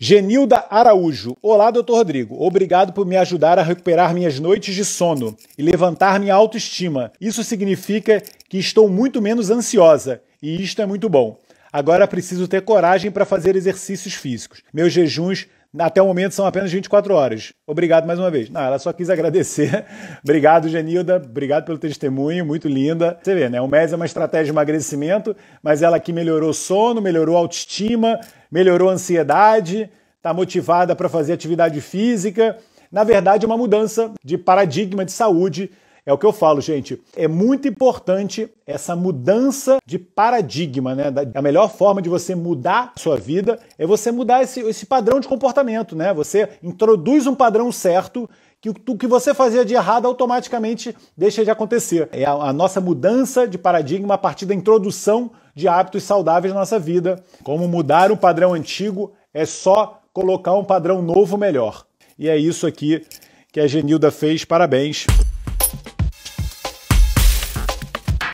Genilda Araújo. Olá, doutor Rodrigo. Obrigado por me ajudar a recuperar minhas noites de sono e levantar minha autoestima. Isso significa que estou muito menos ansiosa e isto é muito bom. Agora preciso ter coragem para fazer exercícios físicos. Meus jejuns até o momento são apenas 24 horas. Obrigado mais uma vez. Não, ela só quis agradecer. obrigado, Genilda. Obrigado pelo testemunho, muito linda. Você vê, né? O MES é uma estratégia de emagrecimento, mas ela aqui melhorou sono, melhorou autoestima, melhorou ansiedade, está motivada para fazer atividade física. Na verdade, é uma mudança de paradigma de saúde é o que eu falo, gente. É muito importante essa mudança de paradigma, né? A melhor forma de você mudar a sua vida é você mudar esse, esse padrão de comportamento, né? Você introduz um padrão certo que o que você fazia de errado automaticamente deixa de acontecer. É a, a, nossa mudança de paradigma a partir da introdução de hábitos saudáveis na nossa vida. Como mudar um padrão antigo é só colocar um padrão novo melhor. E é isso aqui que a Genilda fez. Parabéns!